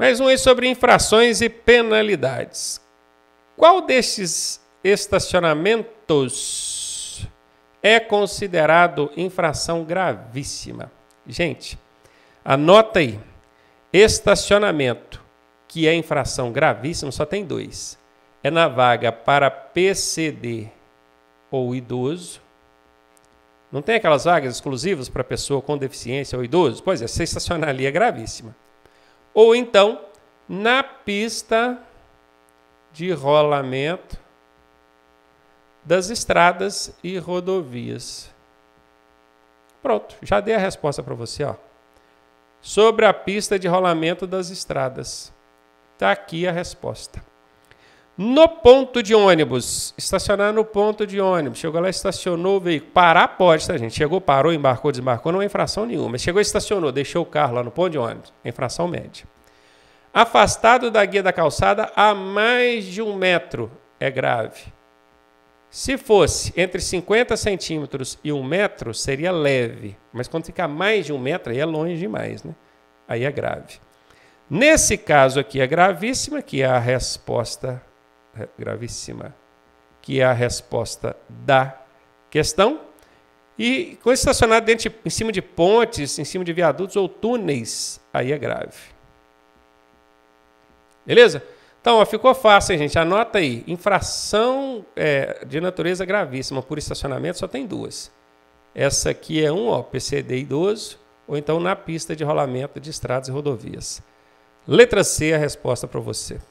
Mais um aí sobre infrações e penalidades. Qual destes estacionamentos é considerado infração gravíssima? Gente, anota aí. Estacionamento, que é infração gravíssima, só tem dois. É na vaga para PCD ou idoso. Não tem aquelas vagas exclusivas para pessoa com deficiência ou idoso? Pois é, se estacionar ali é gravíssima ou então na pista de rolamento das estradas e rodovias. Pronto, já dei a resposta para você, ó. Sobre a pista de rolamento das estradas. Tá aqui a resposta no ponto de ônibus, estacionar no ponto de ônibus, chegou lá, estacionou o veículo, parar pode, tá gente? Chegou, parou, embarcou, desembarcou, não é infração nenhuma, mas chegou, estacionou, deixou o carro lá no ponto de ônibus, é infração média. Afastado da guia da calçada a mais de um metro, é grave. Se fosse entre 50 centímetros e um metro, seria leve, mas quando ficar mais de um metro, aí é longe demais, né? Aí é grave. Nesse caso aqui é gravíssima, que é a resposta gravíssima, que é a resposta da questão. E com estacionado dentro, em cima de pontes, em cima de viadutos ou túneis, aí é grave. Beleza? Então, ó, ficou fácil, hein, gente? Anota aí. Infração é, de natureza gravíssima por estacionamento só tem duas. Essa aqui é um, ó, PCD idoso, ou então na pista de rolamento de estradas e rodovias. Letra C a resposta para você.